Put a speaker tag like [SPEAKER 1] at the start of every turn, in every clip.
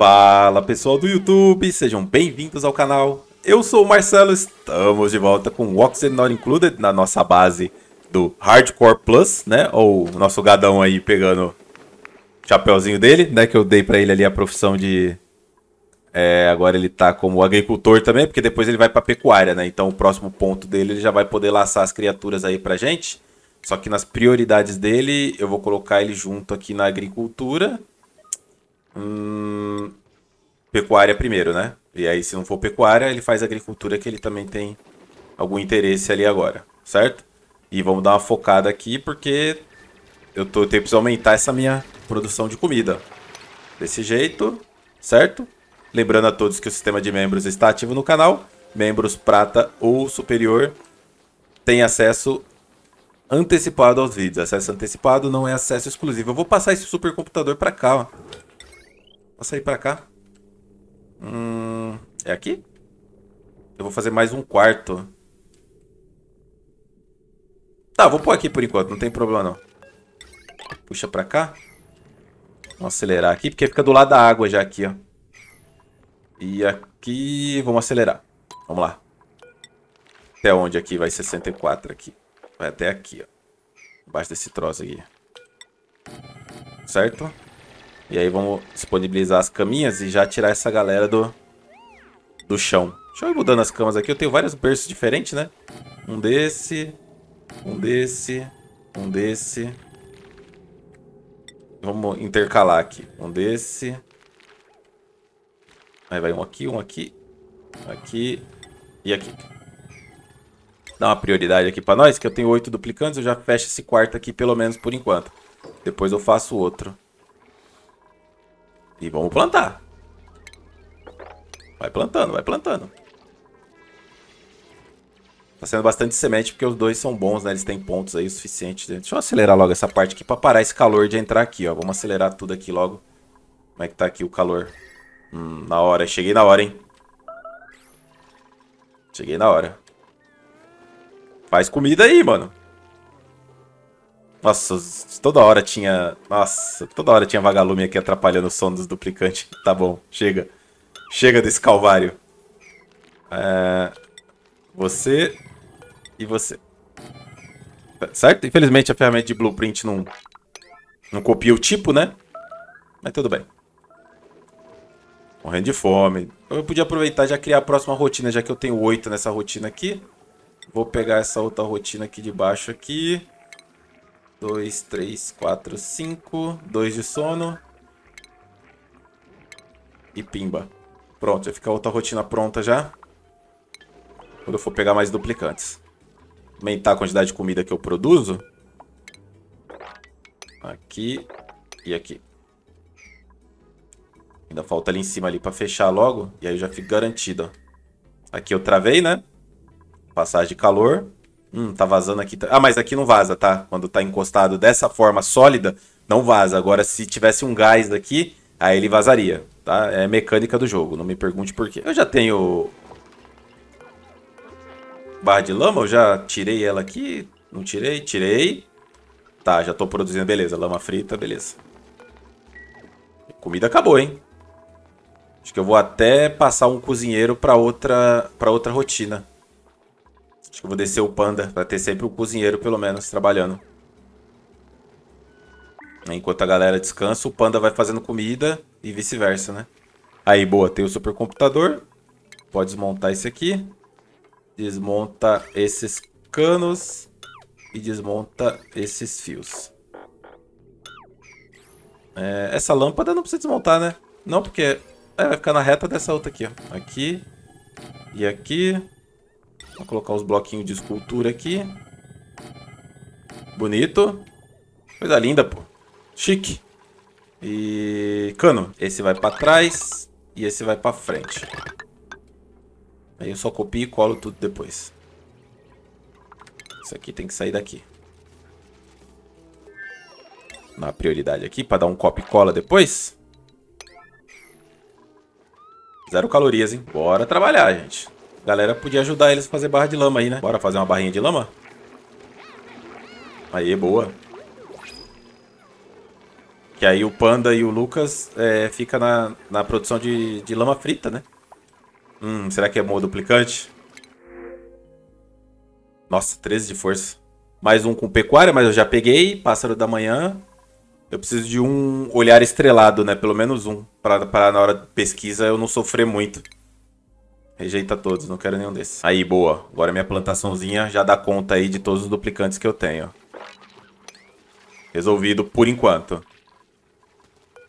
[SPEAKER 1] Fala pessoal do YouTube, sejam bem-vindos ao canal. Eu sou o Marcelo, estamos de volta com Oxygen Not Included na nossa base do Hardcore Plus, né? Ou o nosso gadão aí pegando o chapéuzinho dele, né? Que eu dei para ele ali a profissão de... É, agora ele tá como agricultor também, porque depois ele vai pra pecuária, né? Então o próximo ponto dele ele já vai poder laçar as criaturas aí pra gente. Só que nas prioridades dele, eu vou colocar ele junto aqui na agricultura Hum, pecuária primeiro, né? E aí, se não for pecuária, ele faz agricultura que ele também tem algum interesse ali agora, certo? E vamos dar uma focada aqui porque eu, tô, eu preciso aumentar essa minha produção de comida. Desse jeito, certo? Lembrando a todos que o sistema de membros está ativo no canal. Membros prata ou superior tem acesso antecipado aos vídeos. Acesso antecipado não é acesso exclusivo. Eu vou passar esse supercomputador para cá, ó. Vou sair pra cá. Hum, é aqui? Eu vou fazer mais um quarto. Tá, vou pôr aqui por enquanto, não tem problema não. Puxa pra cá. Vamos acelerar aqui, porque fica do lado da água já aqui, ó. E aqui... Vamos acelerar. Vamos lá. Até onde aqui? Vai 64 aqui. Vai até aqui, ó. Embaixo desse troço aqui. Certo? E aí vamos disponibilizar as caminhas e já tirar essa galera do, do chão. Deixa eu ir mudando as camas aqui. Eu tenho vários berços diferentes, né? Um desse, um desse, um desse. Vamos intercalar aqui. Um desse. Aí vai um aqui, um aqui, aqui e aqui. Dá uma prioridade aqui pra nós, que eu tenho oito duplicantes. Eu já fecho esse quarto aqui, pelo menos por enquanto. Depois eu faço outro. E vamos plantar. Vai plantando, vai plantando. Tá sendo bastante semente porque os dois são bons, né? Eles têm pontos aí o suficiente. Deixa eu acelerar logo essa parte aqui pra parar esse calor de entrar aqui, ó. Vamos acelerar tudo aqui logo. Como é que tá aqui o calor? Hum, na hora. Cheguei na hora, hein? Cheguei na hora. Faz comida aí, mano. Nossa, toda hora tinha... Nossa, toda hora tinha vagalume aqui atrapalhando o som dos duplicantes. Tá bom, chega. Chega desse calvário. É... Você... E você... Certo? Infelizmente a ferramenta de blueprint não... Não copia o tipo, né? Mas tudo bem. Morrendo de fome. Eu podia aproveitar e já criar a próxima rotina, já que eu tenho oito nessa rotina aqui. Vou pegar essa outra rotina aqui de baixo aqui. 2, 3, 4, 5. 2 de sono. E pimba. Pronto, já fica outra rotina pronta já. Quando eu for pegar mais duplicantes. Aumentar a quantidade de comida que eu produzo. Aqui e aqui. Ainda falta ali em cima ali pra fechar logo. E aí eu já fico garantido, Aqui eu travei, né? Passagem de calor. Hum, tá vazando aqui. Ah, mas aqui não vaza, tá? Quando tá encostado dessa forma sólida, não vaza. Agora, se tivesse um gás daqui, aí ele vazaria, tá? É mecânica do jogo, não me pergunte por quê. Eu já tenho... Barra de lama, eu já tirei ela aqui. Não tirei, tirei. Tá, já tô produzindo, beleza. Lama frita, beleza. Comida acabou, hein? Acho que eu vou até passar um cozinheiro pra outra, pra outra rotina. Acho que vou descer o panda pra ter sempre o cozinheiro, pelo menos, trabalhando. Enquanto a galera descansa, o panda vai fazendo comida e vice-versa, né? Aí, boa. Tem o supercomputador. Pode desmontar esse aqui. Desmonta esses canos. E desmonta esses fios. É, essa lâmpada não precisa desmontar, né? Não, porque é, vai ficar na reta dessa outra aqui, ó. Aqui. E aqui. Vou colocar os bloquinhos de escultura aqui. Bonito. Coisa linda, pô. Chique. E... Cano. Esse vai pra trás e esse vai pra frente. Aí eu só copio e colo tudo depois. Isso aqui tem que sair daqui. Na prioridade aqui, pra dar um copy e cola depois. Zero calorias, hein? Bora trabalhar, gente. Galera, podia ajudar eles a fazer barra de lama aí, né? Bora fazer uma barrinha de lama? Aí, boa. Que aí o Panda e o Lucas é, fica na, na produção de, de lama frita, né? Hum, será que é bom duplicante? Nossa, 13 de força. Mais um com pecuária, mas eu já peguei. Pássaro da manhã. Eu preciso de um olhar estrelado, né? Pelo menos um. Pra, pra na hora de pesquisa eu não sofrer muito. Rejeita todos, não quero nenhum desses. Aí, boa. Agora minha plantaçãozinha já dá conta aí de todos os duplicantes que eu tenho. Resolvido por enquanto.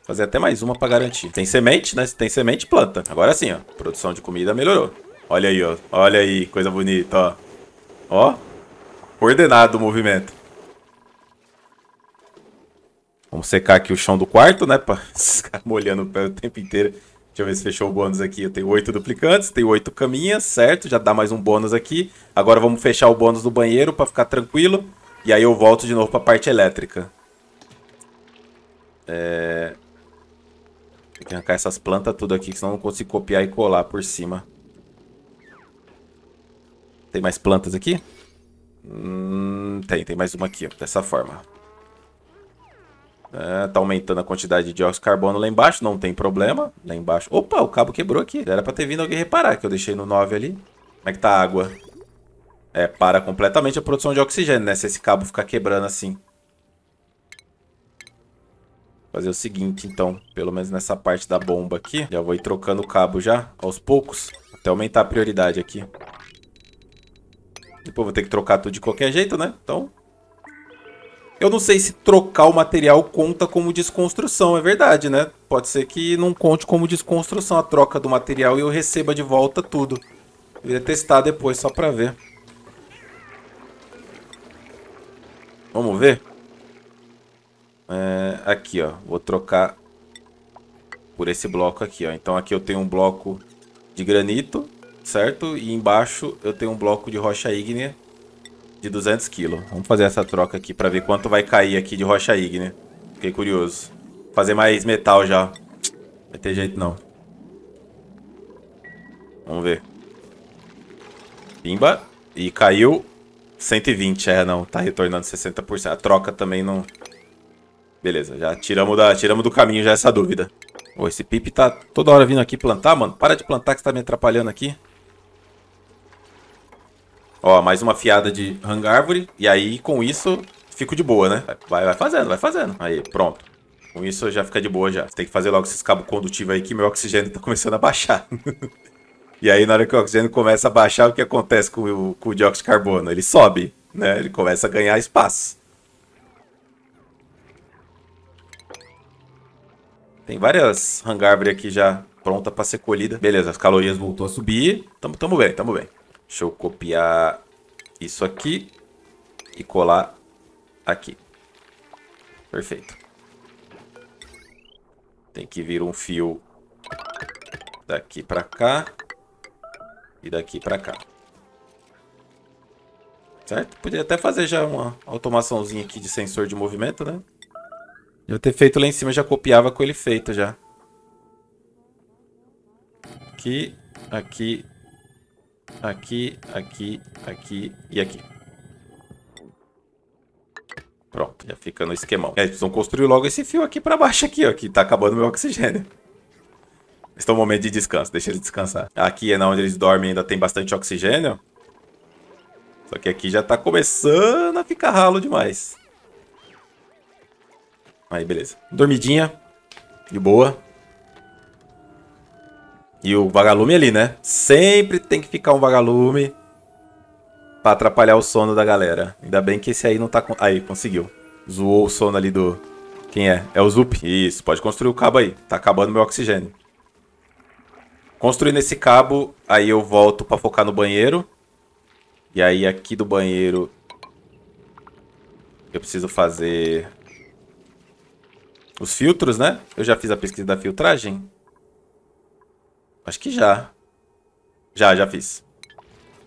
[SPEAKER 1] Fazer até mais uma pra garantir. Tem semente, né? Se tem semente, planta. Agora sim, ó. Produção de comida melhorou. Olha aí, ó. Olha aí, coisa bonita, ó. Ó. Ordenado o movimento. Vamos secar aqui o chão do quarto, né? Pra ficar molhando o pé o tempo inteiro. Deixa eu ver se fechou o bônus aqui. Eu tenho oito duplicantes, tenho oito caminhas, certo? Já dá mais um bônus aqui. Agora vamos fechar o bônus do banheiro para ficar tranquilo. E aí eu volto de novo para a parte elétrica. É... Tem que arrancar essas plantas tudo aqui, senão eu não consigo copiar e colar por cima. Tem mais plantas aqui? Hum, tem, tem mais uma aqui, dessa forma. É, tá aumentando a quantidade de dióxido de carbono lá embaixo, não tem problema. Lá embaixo. Opa, o cabo quebrou aqui. Era para ter vindo alguém reparar, que eu deixei no 9 ali. Como é que tá a água? É, para completamente a produção de oxigênio, né? Se esse cabo ficar quebrando assim. Fazer o seguinte, então. Pelo menos nessa parte da bomba aqui. Já vou ir trocando o cabo já, aos poucos. Até aumentar a prioridade aqui. Depois vou ter que trocar tudo de qualquer jeito, né? Então, eu não sei se trocar o material conta como desconstrução, é verdade, né? Pode ser que não conte como desconstrução a troca do material e eu receba de volta tudo. Eu ia testar depois, só pra ver. Vamos ver? É, aqui, ó. Vou trocar por esse bloco aqui, ó. Então aqui eu tenho um bloco de granito, certo? E embaixo eu tenho um bloco de rocha ígnea de 200 kg. Vamos fazer essa troca aqui pra ver quanto vai cair aqui de rocha ígnea. Fiquei curioso. Vou fazer mais metal já. Vai ter jeito não. Vamos ver. Pimba. E caiu 120. É, não. Tá retornando 60%. A troca também não... Beleza, já tiramos, da, tiramos do caminho já essa dúvida. Ô, esse Pip tá toda hora vindo aqui plantar, mano. Para de plantar que você tá me atrapalhando aqui. Ó, mais uma fiada de hang árvore. E aí, com isso, fico de boa, né? Vai, vai fazendo, vai fazendo. Aí, pronto. Com isso já fica de boa já. Tem que fazer logo esses cabos condutivos aí que meu oxigênio tá começando a baixar. e aí na hora que o oxigênio começa a baixar, o que acontece com o, com o dióxido de carbono? Ele sobe, né? Ele começa a ganhar espaço. Tem várias hangárvores aqui já pronta para ser colhida. Beleza, as calorias voltou a subir. Tamo, tamo bem, tamo bem. Deixa eu copiar isso aqui e colar aqui. Perfeito. Tem que vir um fio daqui para cá e daqui para cá. Certo? Podia até fazer já uma automaçãozinha aqui de sensor de movimento, né? Eu ter feito lá em cima, já copiava com ele feito já. Aqui, aqui aqui, aqui, aqui e aqui. Pronto, já fica no esquemão. É, eles precisam construir logo esse fio aqui pra baixo aqui, ó, que tá acabando meu oxigênio. Esse é um momento de descanso, deixa eles descansar. Aqui é na onde eles dormem, ainda tem bastante oxigênio. Só que aqui já tá começando a ficar ralo demais. Aí, beleza. Dormidinha. De boa. E o vagalume ali, né? Sempre tem que ficar um vagalume pra atrapalhar o sono da galera. Ainda bem que esse aí não tá... Aí, conseguiu. Zoou o sono ali do... Quem é? É o Zup. Isso, pode construir o cabo aí. Tá acabando meu oxigênio. Construindo esse cabo, aí eu volto pra focar no banheiro. E aí aqui do banheiro... Eu preciso fazer... Os filtros, né? Eu já fiz a pesquisa da filtragem. Acho que já. Já, já fiz.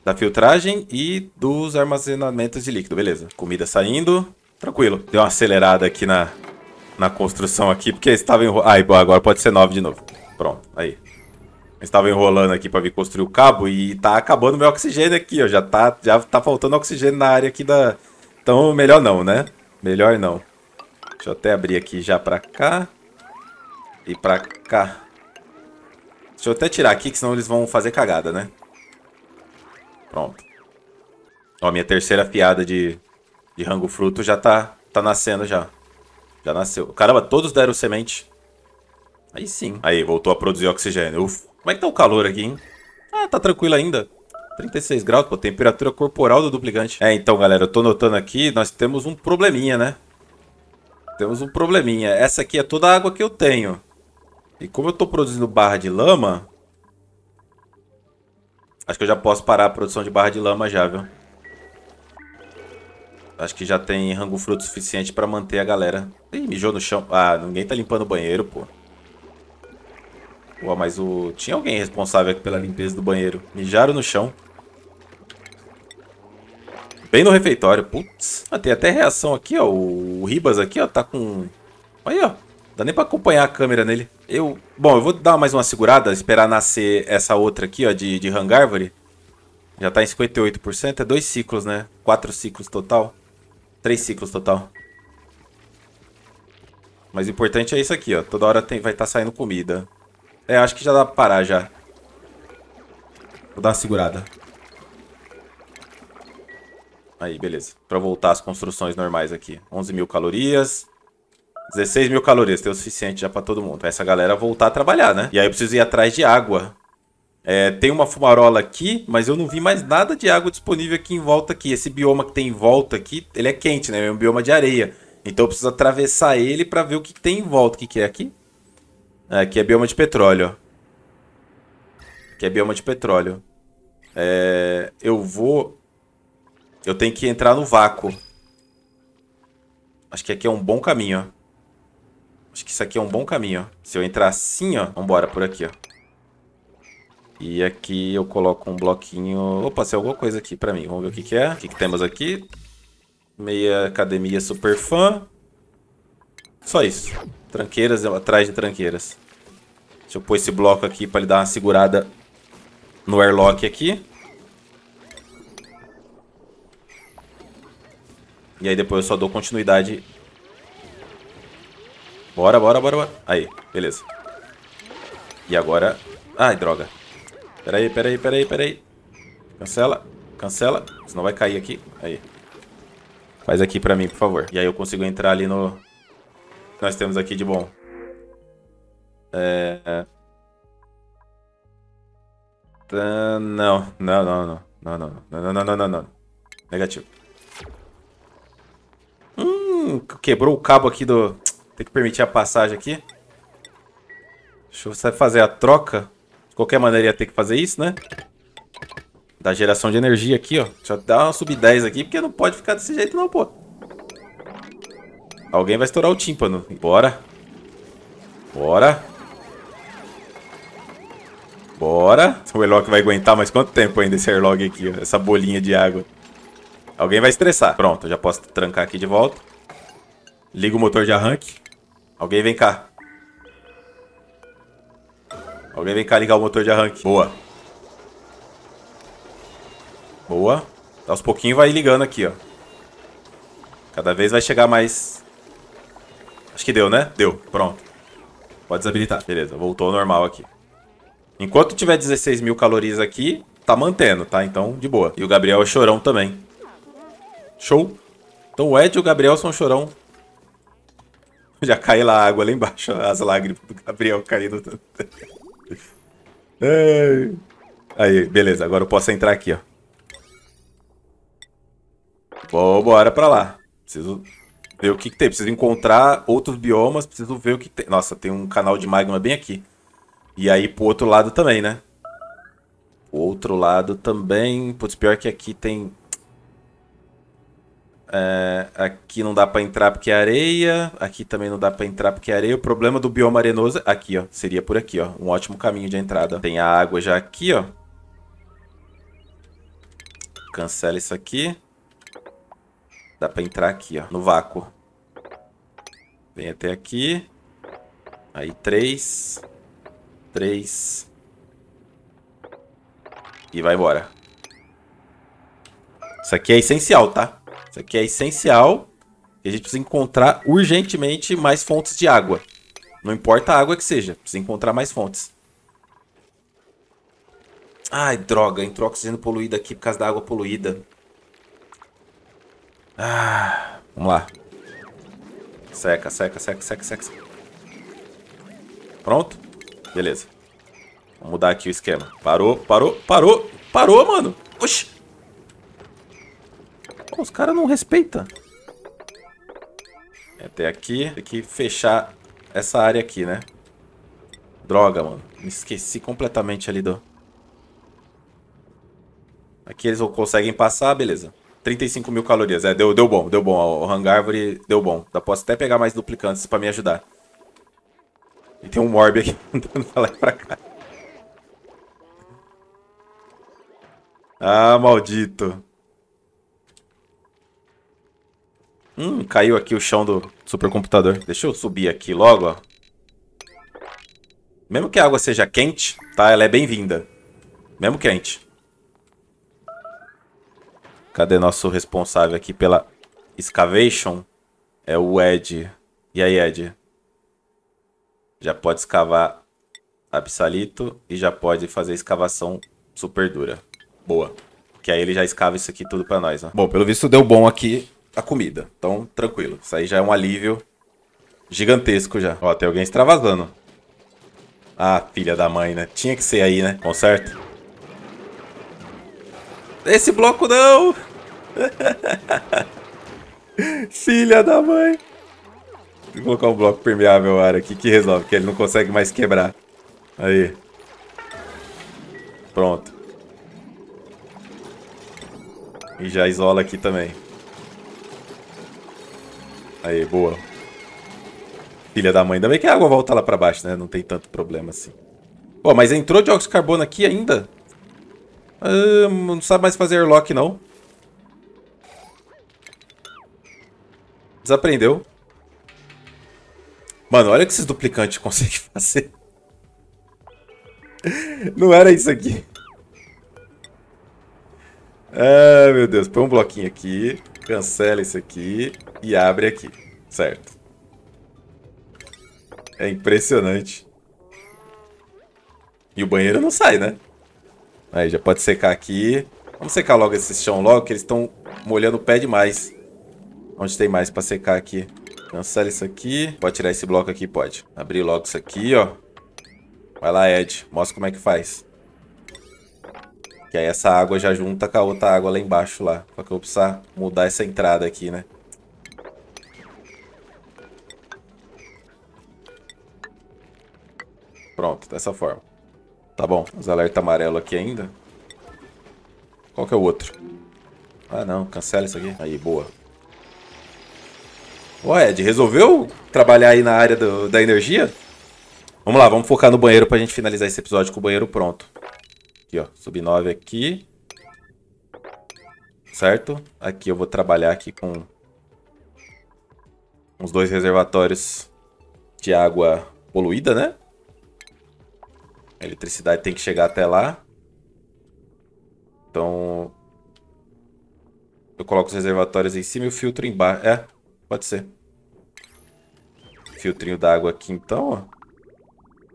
[SPEAKER 1] Da filtragem e dos armazenamentos de líquido. Beleza. Comida saindo. Tranquilo. Deu uma acelerada aqui na, na construção aqui, porque estava enrolando. Ah, agora pode ser 9 de novo. Pronto, aí. estava enrolando aqui para vir construir o cabo e tá acabando meu oxigênio aqui, ó. Já tá, já tá faltando oxigênio na área aqui da... Então, melhor não, né? Melhor não. Deixa eu até abrir aqui já para cá. E para cá. Deixa eu até tirar aqui, que senão eles vão fazer cagada, né? Pronto. Ó, minha terceira piada de, de rango fruto já tá, tá nascendo já. Já nasceu. Caramba, todos deram semente. Aí sim. Aí, voltou a produzir oxigênio. Uf. Como é que tá o calor aqui, hein? Ah, tá tranquilo ainda. 36 graus, pô, temperatura corporal do duplicante. É, então, galera, eu tô notando aqui, nós temos um probleminha, né? Temos um probleminha. Essa aqui é toda a água que eu tenho. E como eu estou produzindo barra de lama... Acho que eu já posso parar a produção de barra de lama já, viu? Acho que já tem rango fruto suficiente para manter a galera. Ih, mijou no chão. Ah, ninguém tá limpando o banheiro, pô. Pô, mas o... Tinha alguém responsável aqui pela limpeza do banheiro. Mijaram no chão. Bem no refeitório. Putz. Ah, tem até reação aqui, ó. O Ribas aqui, ó, tá com... Olha aí, ó. Dá nem pra acompanhar a câmera nele. Eu. Bom, eu vou dar mais uma segurada, esperar nascer essa outra aqui, ó, de, de Hangárvore. Já tá em 58%. É dois ciclos, né? Quatro ciclos total. Três ciclos total. Mas o importante é isso aqui, ó. Toda hora tem, vai estar tá saindo comida. É, acho que já dá pra parar já. Vou dar uma segurada. Aí, beleza. Pra voltar às construções normais aqui. 11 mil calorias. 16 mil calorias, tem o suficiente já pra todo mundo. Pra essa galera voltar a trabalhar, né? E aí eu preciso ir atrás de água. É, tem uma fumarola aqui, mas eu não vi mais nada de água disponível aqui em volta aqui. Esse bioma que tem em volta aqui, ele é quente, né? É um bioma de areia. Então eu preciso atravessar ele pra ver o que tem em volta. O que, que é aqui? É, aqui é bioma de petróleo, ó. Aqui é bioma de petróleo. É, eu vou... Eu tenho que entrar no vácuo. Acho que aqui é um bom caminho, ó. Acho que isso aqui é um bom caminho, ó. Se eu entrar assim, ó, vambora por aqui, ó. E aqui eu coloco um bloquinho... Opa, tem alguma coisa aqui pra mim. Vamos ver o que que é. O que, que temos aqui? Meia academia super fã. Só isso. Tranqueiras atrás de tranqueiras. Deixa eu pôr esse bloco aqui pra ele dar uma segurada no airlock aqui. E aí depois eu só dou continuidade Bora, bora, bora, bora. Aí, beleza. E agora... Ai, droga. Pera aí, pera aí, pera aí, pera aí. Cancela, cancela. Senão vai cair aqui. Aí. Faz aqui pra mim, por favor. E aí eu consigo entrar ali no... Nós temos aqui de bom. É... é. Não, não, não, não. Não, não, não, não, não, não, não. Negativo. Hum, quebrou o cabo aqui do... Tem que permitir a passagem aqui. Deixa eu fazer a troca. De qualquer maneira ia ter que fazer isso, né? Da geração de energia aqui, ó. Deixa eu dar uma sub-10 aqui, porque não pode ficar desse jeito não, pô. Alguém vai estourar o tímpano. Bora. Bora. Bora. O airlock vai aguentar mais quanto tempo ainda esse airlog aqui, ó. Essa bolinha de água. Alguém vai estressar. Pronto, já posso trancar aqui de volta. Liga o motor de arranque. Alguém vem cá. Alguém vem cá ligar o motor de arranque. Boa. Boa. Tá, aos pouquinhos vai ligando aqui, ó. Cada vez vai chegar mais... Acho que deu, né? Deu. Pronto. Pode desabilitar. Beleza, voltou ao normal aqui. Enquanto tiver 16 mil calorias aqui, tá mantendo, tá? Então, de boa. E o Gabriel é chorão também. Show. Então o Ed e o Gabriel são chorão Já caiu lá a água lá embaixo, as lágrimas do Gabriel caindo. Aí, beleza. Agora eu posso entrar aqui, ó. bora pra lá. Preciso ver o que, que, tem. Preciso encontrar outros biomas. Preciso ver o que tem. Nossa, tem um canal de magma bem aqui. E aí pro outro lado também, né? O outro lado também. Putz, pior que aqui tem é, aqui não dá para entrar porque é areia. Aqui também não dá para entrar porque é areia. O problema do bioma arenoso... Aqui, ó. Seria por aqui, ó. Um ótimo caminho de entrada. Tem a água já aqui, ó. Cancela isso aqui. Dá para entrar aqui, ó. No vácuo. Vem até aqui. Aí, três. Três. E vai embora. Isso aqui é essencial, tá? Isso aqui é essencial. E a gente precisa encontrar urgentemente mais fontes de água. Não importa a água que seja, precisa encontrar mais fontes. Ai, droga, entrou oxigênio poluído aqui por causa da água poluída. Ah, vamos lá. Seca, seca, seca, seca, seca. Pronto? Beleza. Vou mudar aqui o esquema. Parou, parou, parou, parou, mano. Oxi. Pô, os caras não respeitam. É, até aqui, tem que fechar essa área aqui, né? Droga, mano. Me esqueci completamente ali do... Aqui eles conseguem passar, beleza. 35 mil calorias. É, deu, deu bom, deu bom. O Hang deu bom. posso até pegar mais duplicantes pra me ajudar. E tem um Morb aqui andando pra lá e pra cá. Ah, maldito. Hum, caiu aqui o chão do supercomputador. Deixa eu subir aqui logo, ó. Mesmo que a água seja quente, tá? Ela é bem-vinda. Mesmo quente. Cadê nosso responsável aqui pela excavation? É o Ed. E aí, Ed? Já pode escavar absalito e já pode fazer escavação super dura. Boa. Que aí ele já escava isso aqui tudo pra nós, ó. Bom, pelo visto deu bom aqui a comida. Então, tranquilo. Isso aí já é um alívio gigantesco já. Ó, tem alguém extravasando. Ah, filha da mãe, né? Tinha que ser aí, né? Conserta. Esse bloco não! filha da mãe! Vou colocar um bloco permeável ar aqui que resolve, que ele não consegue mais quebrar. Aí. Pronto. E já isola aqui também. Aí, boa. Filha da mãe. Ainda bem que a água volta lá pra baixo, né? Não tem tanto problema assim. Pô, mas entrou dióxido de carbono aqui ainda? Ah, não sabe mais fazer airlock, não. Desaprendeu. Mano, olha o que esses duplicantes conseguem fazer. Não era isso aqui. Ah, meu Deus. Põe um bloquinho aqui. Cancela isso aqui e abre aqui. Certo. É impressionante. E o banheiro não sai, né? Aí, já pode secar aqui. Vamos secar logo esse chão logo, que eles estão molhando o pé demais. Onde tem mais para secar aqui? Cancela isso aqui. Pode tirar esse bloco aqui, pode. Abrir logo isso aqui, ó. Vai lá, Ed. Mostra como é que faz. Que aí essa água já junta com a outra água lá embaixo lá. Só que eu vou precisar mudar essa entrada aqui, né? Pronto, dessa forma. Tá bom, os alerta amarelo aqui ainda. Qual que é o outro? Ah não, cancela isso aqui. Aí, boa. Ué, Ed, resolveu trabalhar aí na área do, da energia? Vamos lá, vamos focar no banheiro pra gente finalizar esse episódio com o banheiro pronto. Aqui, ó. Sub-9 aqui. Certo? Aqui eu vou trabalhar aqui com uns dois reservatórios de água poluída, né? A eletricidade tem que chegar até lá. Então... Eu coloco os reservatórios em cima e o filtro embaixo. É, pode ser. Filtrinho d'água aqui então, ó.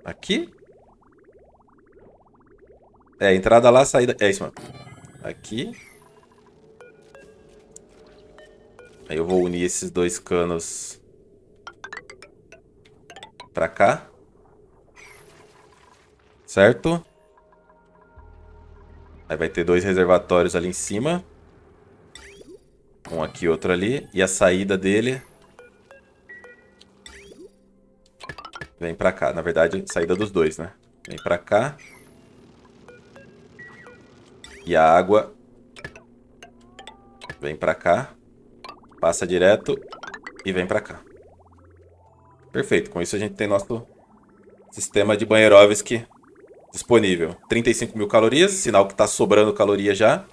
[SPEAKER 1] Aqui. É, entrada lá, saída... É isso mano. Aqui. Aí eu vou unir esses dois canos pra cá. Certo? Aí vai ter dois reservatórios ali em cima. Um aqui, outro ali. E a saída dele... Vem pra cá. Na verdade, saída dos dois, né? Vem pra cá. E a água vem para cá, passa direto e vem para cá. Perfeito, com isso a gente tem nosso sistema de Banherovski disponível. 35 mil calorias, sinal que está sobrando caloria já.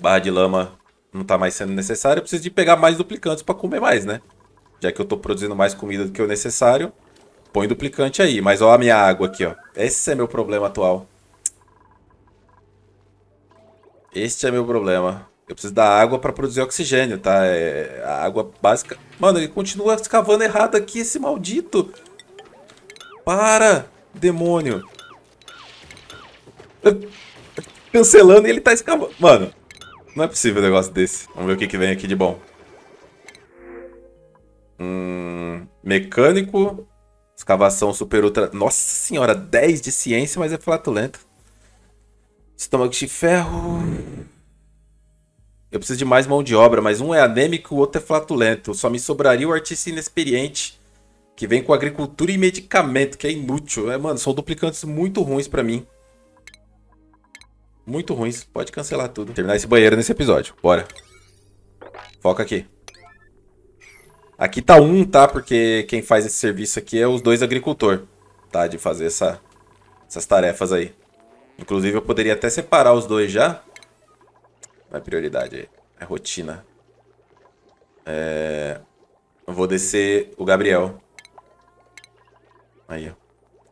[SPEAKER 1] Barra de lama não está mais sendo necessária. Eu preciso de pegar mais duplicantes para comer mais, né? Já que eu estou produzindo mais comida do que o necessário, põe duplicante aí. Mas olha a minha água aqui, ó. Esse é meu problema atual. Este é meu problema. Eu preciso da água para produzir oxigênio, tá? É a água básica. Mano, ele continua escavando errado aqui, esse maldito. Para, demônio. Tá cancelando e ele tá escavando. Mano, não é possível um negócio desse. Vamos ver o que, que vem aqui de bom. Hum, mecânico. Escavação super ultra... Nossa senhora, 10 de ciência, mas é flatulento. Estômago de ferro. Eu preciso de mais mão de obra, mas um é anêmico, e o outro é flatulento. Só me sobraria o artista inexperiente, que vem com agricultura e medicamento, que é inútil. É, mano, são duplicantes muito ruins para mim. Muito ruins. Pode cancelar tudo. Terminar esse banheiro nesse episódio. Bora. Foca aqui. Aqui tá um, tá? Porque quem faz esse serviço aqui é os dois agricultor, tá? De fazer essa, essas tarefas aí. Inclusive, eu poderia até separar os dois já. Vai prioridade aí. É rotina. É... Eu vou descer o Gabriel. Aí, ó.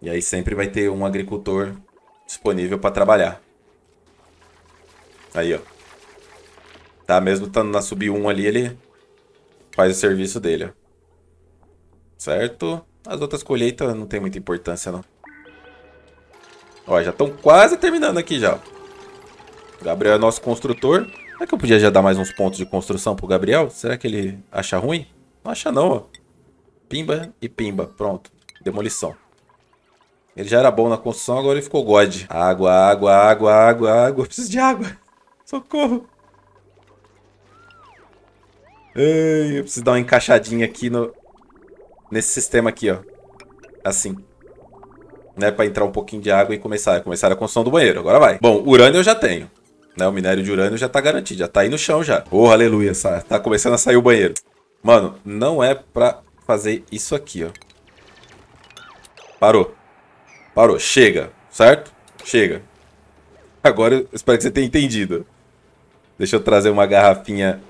[SPEAKER 1] E aí sempre vai ter um agricultor disponível para trabalhar. Aí, ó. Tá, mesmo estando na sub 1 ali, ele faz o serviço dele, ó. Certo? As outras colheitas não tem muita importância, não. Ó, já estão quase terminando aqui já. Gabriel é nosso construtor. Será que eu podia já dar mais uns pontos de construção pro Gabriel? Será que ele acha ruim? Não acha não, ó. Pimba e pimba. Pronto. Demolição. Ele já era bom na construção, agora ele ficou god. Água, água, água, água, água. Eu preciso de água. Socorro. Ai, eu preciso dar uma encaixadinha aqui no... Nesse sistema aqui, ó. Assim né, para entrar um pouquinho de água e começar, começar a construção do banheiro. Agora vai. Bom, urânio eu já tenho. Né, o minério de urânio já tá garantido, já tá aí no chão já. Oh, aleluia, tá, tá começando a sair o banheiro. Mano, não é pra fazer isso aqui, ó. Parou. Parou, chega, certo? Chega. Agora eu espero que você tenha entendido. Deixa eu trazer uma garrafinha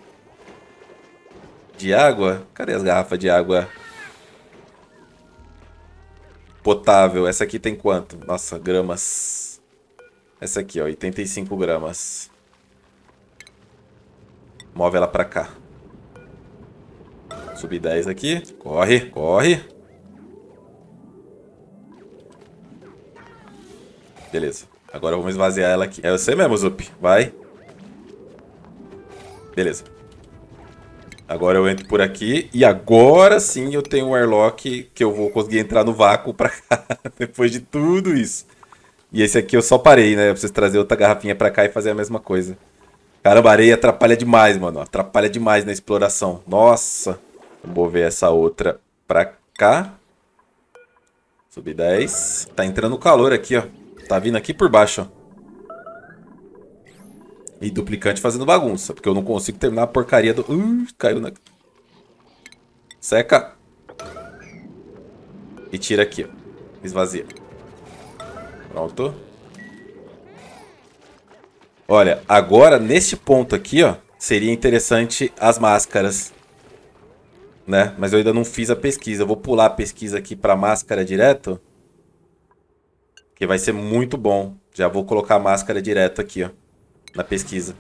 [SPEAKER 1] de água. Cadê as garrafas de água potável. Essa aqui tem quanto? Nossa, gramas. Essa aqui, ó, 85 gramas. Move ela pra cá. Subir 10 aqui. Corre, corre. Beleza. Agora vamos esvaziar ela aqui. É você mesmo, Zup. Vai. Beleza. Agora eu entro por aqui e agora sim eu tenho um airlock que eu vou conseguir entrar no vácuo pra cá, depois de tudo isso. E esse aqui eu só parei, né? Eu preciso trazer outra garrafinha pra cá e fazer a mesma coisa. Caramba, areia atrapalha demais, mano. Atrapalha demais na exploração. Nossa. Vou ver essa outra pra cá. subir 10. Tá entrando calor aqui, ó. Tá vindo aqui por baixo, ó. E duplicante fazendo bagunça, porque eu não consigo terminar a porcaria do... Uh, caiu na... Seca. E tira aqui, ó. Esvazia. Pronto. Olha, agora, neste ponto aqui, ó, seria interessante as máscaras. Né? Mas eu ainda não fiz a pesquisa. Eu vou pular a pesquisa aqui para máscara direto. Que vai ser muito bom. Já vou colocar a máscara direto aqui, ó na pesquisa.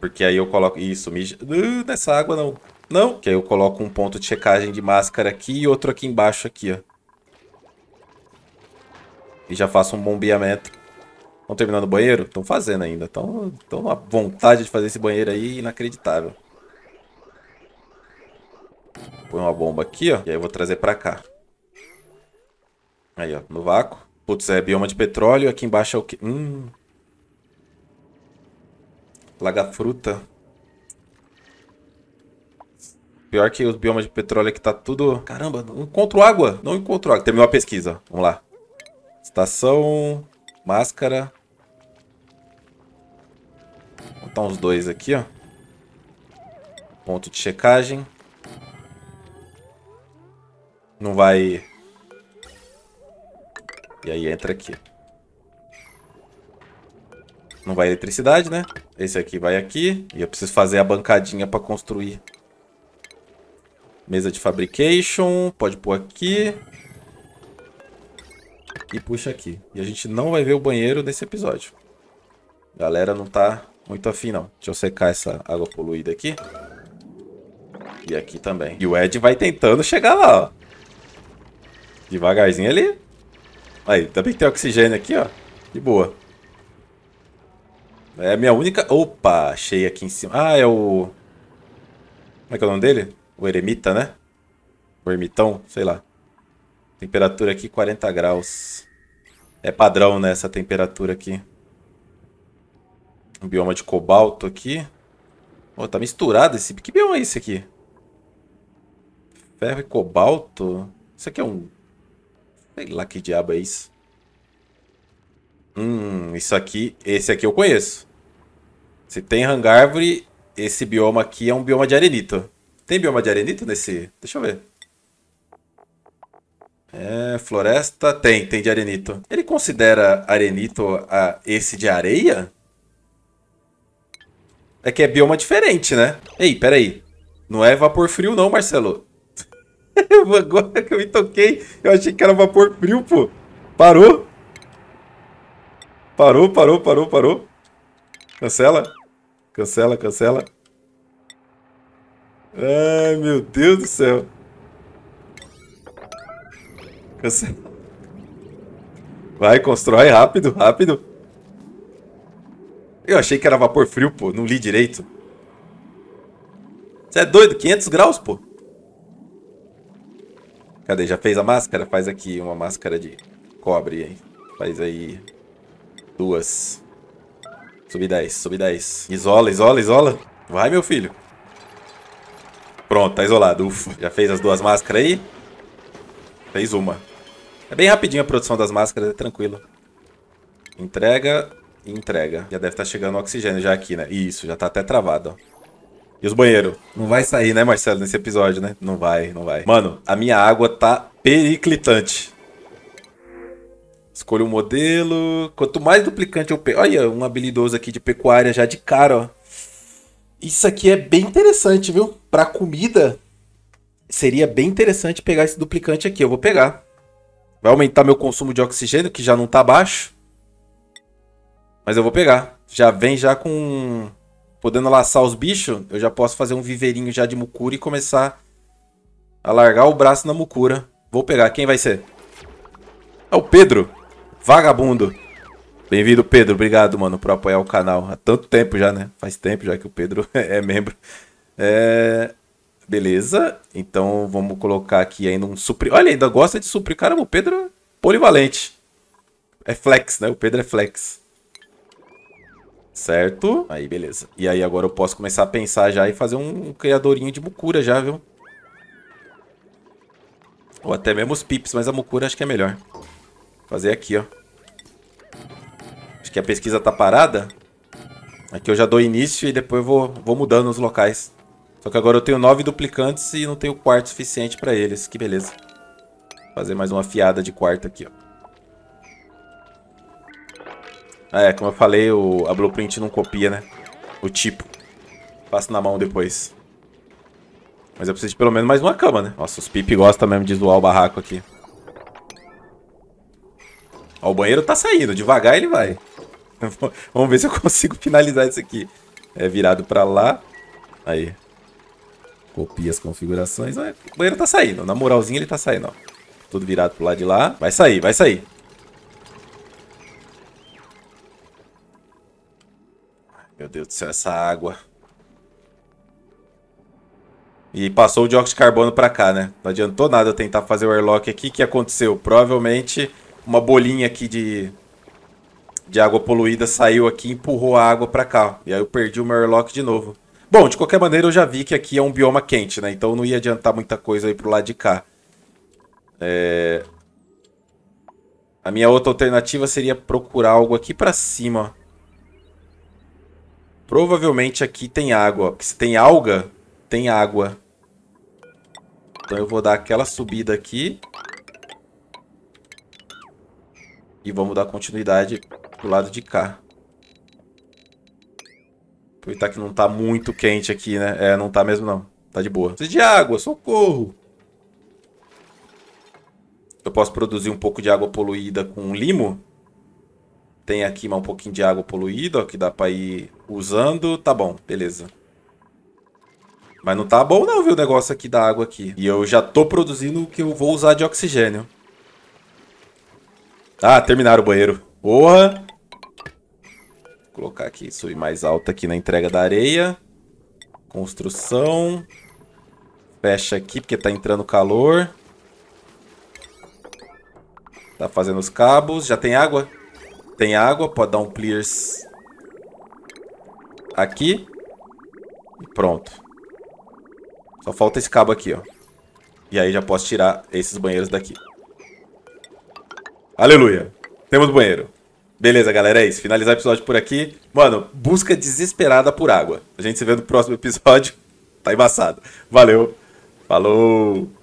[SPEAKER 1] Porque aí eu coloco... Isso, mija... Uh, nessa água não. Não, que aí eu coloco um ponto de checagem de máscara aqui e outro aqui embaixo aqui, ó. E já faço um bombeamento. Estão terminando o banheiro? Estão fazendo ainda. Estão a vontade de fazer esse banheiro aí inacreditável. Põe uma bomba aqui, ó. E aí eu vou trazer pra cá. Aí, ó. No vácuo. Putz, é bioma de petróleo. Aqui embaixo é o que? Hum... Plaga fruta. Pior que os biomas de petróleo aqui tá tudo... Caramba, não encontro água. Não encontro água. Terminou a pesquisa. Vamos lá. Estação, máscara. Vou botar uns dois aqui, ó. Ponto de checagem. Não vai... E aí entra aqui. Não vai eletricidade, né? Esse aqui vai aqui. E eu preciso fazer a bancadinha para construir. Mesa de fabrication. Pode pôr aqui. E puxa aqui. E a gente não vai ver o banheiro nesse episódio. A galera não tá muito afim, não. Deixa eu secar essa água poluída aqui. E aqui também. E o Ed vai tentando chegar lá, ó. Devagarzinho ali. Aí, também tem oxigênio aqui, ó. De boa. É a minha única... Opa, achei aqui em cima. Ah, é o... Como é que é o nome dele? O eremita, né? O ermitão, sei lá. Temperatura aqui 40 graus. É padrão, né, essa temperatura aqui. Um bioma de cobalto aqui. Oh, tá misturado esse... Que bioma é esse aqui? Ferro e cobalto? Isso aqui é um... Sei lá que diabo é isso. Hum, isso aqui... Esse aqui eu conheço. Se tem hangárvore, esse bioma aqui é um bioma de arenito. Tem bioma de arenito nesse? Deixa eu ver. É, floresta tem, tem de arenito. Ele considera arenito a esse de areia? É que é bioma diferente, né? Ei, peraí. Não é vapor frio não, Marcelo. Agora que eu me toquei, eu achei que era vapor frio, pô. Parou. Parou, parou, parou, parou. Cancela. Cancela, cancela. Ai, meu Deus do céu. Cancela. Vai, constrói rápido, rápido. Eu achei que era vapor frio, pô. Não li direito. Você é doido? 500 graus, pô. Cadê? Já fez a máscara? Faz aqui uma máscara de cobre aí. Faz aí duas. Subi 10, subi 10. Isola, isola, isola. Vai, meu filho. Pronto, tá isolado. Ufa. Já fez as duas máscaras aí? Fez uma. É bem rapidinho a produção das máscaras, é tranquilo. Entrega e entrega. Já deve estar tá chegando o oxigênio já aqui, né? Isso, já tá até travado, ó. E os banheiros? Não vai sair, né, Marcelo, nesse episódio, né? Não vai, não vai. Mano, a minha água tá periclitante. Escolha o um modelo. Quanto mais duplicante eu pego. Olha, um habilidoso aqui de pecuária já de cara, ó. Isso aqui é bem interessante, viu? Pra comida, seria bem interessante pegar esse duplicante aqui. Eu vou pegar. Vai aumentar meu consumo de oxigênio, que já não tá baixo. Mas eu vou pegar. Já vem já com... Podendo laçar os bichos, eu já posso fazer um viveirinho já de mucura e começar a largar o braço na mucura. Vou pegar. Quem vai ser? É o Pedro. Vagabundo. Bem-vindo, Pedro. Obrigado, mano, por apoiar o canal. Há tanto tempo já, né? Faz tempo já que o Pedro é membro. É... Beleza. Então vamos colocar aqui ainda um supri, Olha, ainda gosta de supri, Caramba, o Pedro é polivalente. É flex, né? O Pedro é flex. Certo? Aí, beleza. E aí agora eu posso começar a pensar já e fazer um, um criadorinho de mucura já, viu? Ou até mesmo os pips, mas a mucura acho que é melhor. Fazer aqui, ó que a pesquisa tá parada. Aqui é eu já dou início e depois vou, vou mudando os locais. Só que agora eu tenho nove duplicantes e não tenho quarto suficiente pra eles. Que beleza. Vou fazer mais uma fiada de quarto aqui, ó. Ah, é, como eu falei, o, a Blueprint não copia, né? O tipo. Passo na mão depois. Mas eu preciso de pelo menos mais uma cama, né? Nossa, os Pip gostam mesmo de zoar o barraco aqui. Ó, o banheiro tá saindo. Devagar ele vai. Vamos ver se eu consigo finalizar isso aqui. É virado para lá. Aí. Copia as configurações. Ah, o banheiro tá saindo. Na moralzinha ele tá saindo, ó. Tudo virado pro lado de lá. Vai sair, vai sair. Meu Deus do céu, essa água. E passou o dióxido de carbono para cá, né? Não adiantou nada eu tentar fazer o airlock aqui. O que aconteceu? Provavelmente uma bolinha aqui de de água poluída saiu aqui e empurrou a água para cá. E aí eu perdi o meu airlock de novo. Bom, de qualquer maneira eu já vi que aqui é um bioma quente, né? Então não ia adiantar muita coisa aí pro lado de cá. É... A minha outra alternativa seria procurar algo aqui para cima. Provavelmente aqui tem água. Porque se tem alga, tem água. Então eu vou dar aquela subida aqui. E vamos dar continuidade Pro lado de cá. Aproveitar que não tá muito quente aqui, né? É, não tá mesmo não. Tá de boa. Preciso de água, socorro! Eu posso produzir um pouco de água poluída com limo. Tem aqui um pouquinho de água poluída, ó, que dá pra ir usando. Tá bom, beleza. Mas não tá bom não, viu, o negócio aqui da água aqui. E eu já tô produzindo o que eu vou usar de oxigênio. Ah, terminaram o banheiro. Porra! colocar aqui, subir mais alto aqui na entrega da areia. Construção. Fecha aqui, porque tá entrando calor. Tá fazendo os cabos. Já tem água? Tem água, pode dar um clears aqui. E pronto. Só falta esse cabo aqui, ó. E aí já posso tirar esses banheiros daqui. Aleluia! Temos banheiro. Beleza, galera, é isso. Finalizar o episódio por aqui. Mano, busca desesperada por água. A gente se vê no próximo episódio. Tá embaçado. Valeu. Falou.